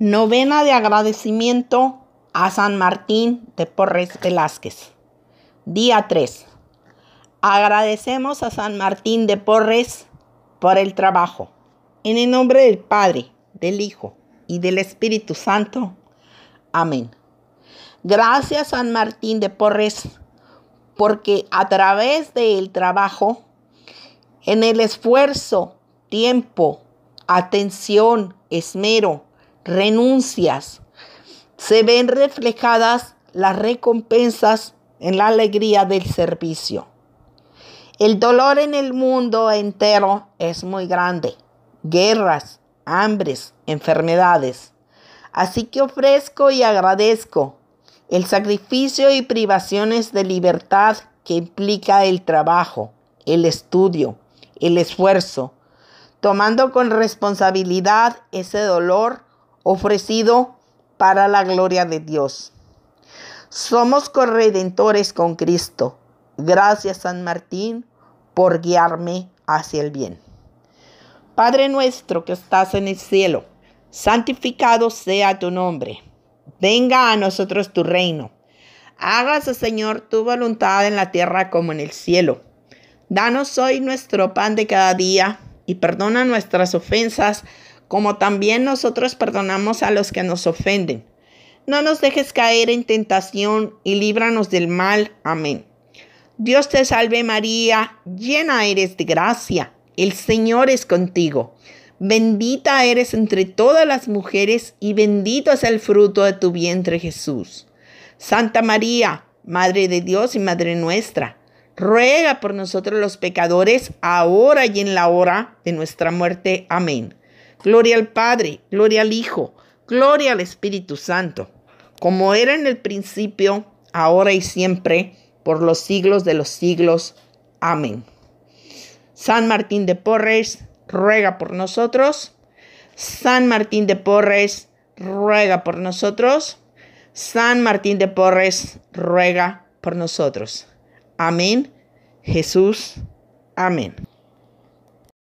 Novena de agradecimiento a San Martín de Porres Velázquez. Día 3. Agradecemos a San Martín de Porres por el trabajo. En el nombre del Padre, del Hijo y del Espíritu Santo. Amén. Gracias San Martín de Porres, porque a través del trabajo, en el esfuerzo, tiempo, atención, esmero, renuncias, se ven reflejadas las recompensas en la alegría del servicio. El dolor en el mundo entero es muy grande. Guerras, hambres, enfermedades. Así que ofrezco y agradezco el sacrificio y privaciones de libertad que implica el trabajo, el estudio, el esfuerzo, tomando con responsabilidad ese dolor ofrecido para la gloria de Dios. Somos corredentores con Cristo. Gracias San Martín por guiarme hacia el bien. Padre nuestro que estás en el cielo, santificado sea tu nombre. Venga a nosotros tu reino. Hágase, Señor, tu voluntad en la tierra como en el cielo. Danos hoy nuestro pan de cada día y perdona nuestras ofensas como también nosotros perdonamos a los que nos ofenden. No nos dejes caer en tentación y líbranos del mal. Amén. Dios te salve María, llena eres de gracia, el Señor es contigo. Bendita eres entre todas las mujeres y bendito es el fruto de tu vientre Jesús. Santa María, Madre de Dios y Madre nuestra, ruega por nosotros los pecadores, ahora y en la hora de nuestra muerte. Amén. Gloria al Padre, gloria al Hijo, gloria al Espíritu Santo, como era en el principio, ahora y siempre, por los siglos de los siglos. Amén. San Martín de Porres, ruega por nosotros. San Martín de Porres, ruega por nosotros. San Martín de Porres, ruega por nosotros. Amén. Jesús, amén.